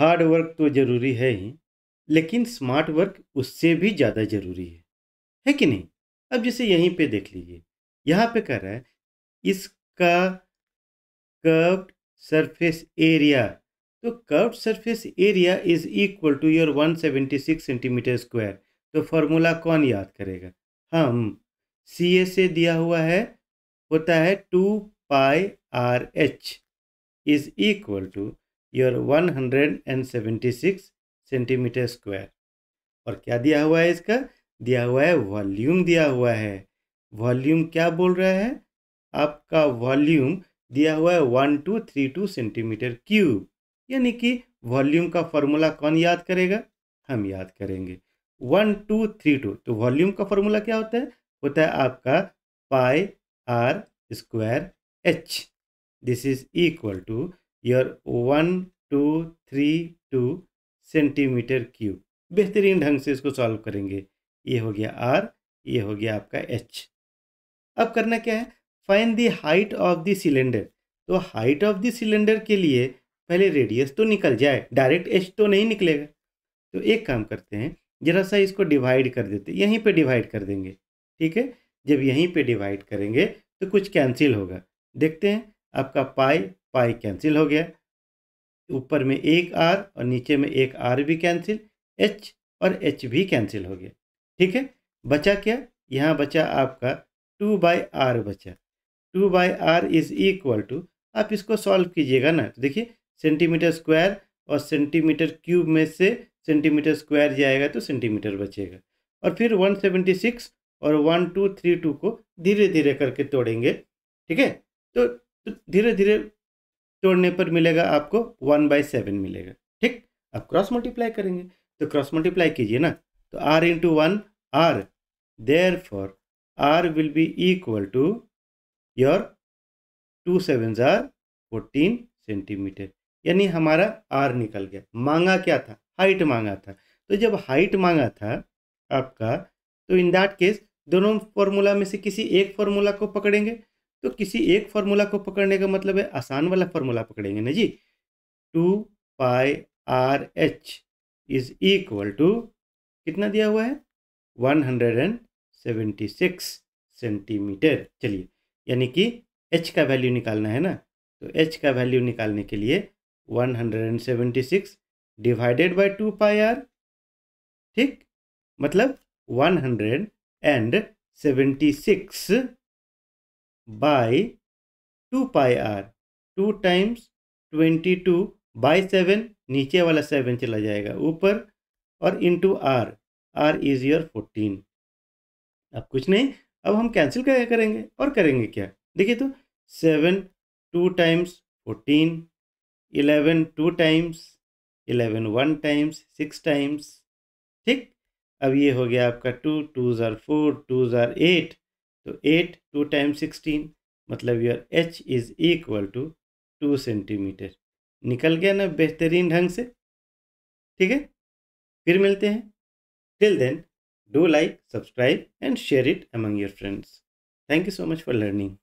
hard work तो ज़रूरी है ही लेकिन स्मार्ट वर्क उससे भी ज़्यादा ज़रूरी है है कि नहीं अब जैसे यहीं पे देख लीजिए यहाँ पे कह रहा है इसका कर्व्ड सरफेस एरिया तो curved surface area is equal to your 176 centimetre square तो फार्मूला कौन याद करेगा हम सी ए से दिया हुआ है होता है two pi r h is equal to your 176 centimetre square और क्या दिया हुआ है इसका दिया हुआ है वॉल्यूम दिया हुआ है वॉल्यूम क्या बोल रहा है आपका वॉल्यूम दिया हुआ है one two three two centimetre cube यानी कि वॉल्यूम का फॉर्मूला कौन याद करेगा हम याद करेंगे वन टू थ्री टू तो वॉल्यूम का फॉर्मूला क्या होता है होता है आपका pi r square h this is equal to your one two three two centimetre cube बेहतरीन ढंग से इसको सॉल्व करेंगे ये हो गया आर ये हो गया आपका एच अब करना क्या है fine the height of the cylinder तो हाइट ऑफ द सिलेंडर के लिए पहले रेडियस तो निकल जाए डायरेक्ट एच तो नहीं निकलेगा तो एक काम करते हैं ज़रा सा इसको डिवाइड कर देते यहीं पे डिवाइड कर देंगे ठीक है जब यहीं पे डिवाइड करेंगे तो कुछ कैंसिल होगा देखते हैं आपका पाई पाई कैंसिल हो गया ऊपर में एक आर और नीचे में एक आर भी कैंसिल एच और एच भी कैंसिल हो गया ठीक है बचा क्या यहाँ बचा आपका टू बाई आर बचा two by r is equal to आप इसको सॉल्व कीजिएगा ना तो देखिए सेंटीमीटर स्क्वायर और सेंटीमीटर क्यूब में से सेंटीमीटर स्क्वायर जाएगा तो सेंटीमीटर बचेगा और फिर वन सेवेंटी सिक्स और वन टू थ्री टू को धीरे धीरे करके तोड़ेंगे ठीक है तो, तो धीरे धीरे तोड़ने पर मिलेगा आपको वन बाई सेवन मिलेगा ठीक अब क्रॉस मल्टीप्लाई करेंगे तो क्रॉस मल्टीप्लाई कीजिए ना तो r into one r therefore r will be equal to your two seven जार फोर्टीन सेंटीमीटर यानी हमारा आर निकल गया मांगा क्या था हाइट मांगा था तो जब हाइट मांगा था आपका तो इन दैट केस दोनों फॉर्मूला में से किसी एक फॉर्मूला को पकड़ेंगे तो किसी एक फार्मूला को पकड़ने का मतलब है आसान वाला फार्मूला पकड़ेंगे ना जी two pi r h is equal to कितना दिया हुआ है one hundred and seventy six centimetre चलिए यानी कि एच का वैल्यू निकालना है ना तो एच का वैल्यू निकालने के लिए one hundred and seventy six divided by two pi r ठीक मतलब one hundred and seventy six by two pi r two times twenty two by seven नीचे वाला सेवन चला जाएगा ऊपर और into r r is your fourteen अब कुछ नहीं अब हम कैंसिल क्या करेंगे और करेंगे क्या देखिए तो seven two times fourteen eleven two times eleven one times six times ठीक अब ये हो गया आपका टू टू ज़ार फोर टू ज़ार एट तो एट टू टाइम सिक्सटीन मतलब your h is equal to two centimetre निकल गया ना बेहतरीन ढंग से ठीक है फिर मिलते हैं till then do like subscribe and share it among your friends thank you so much for learning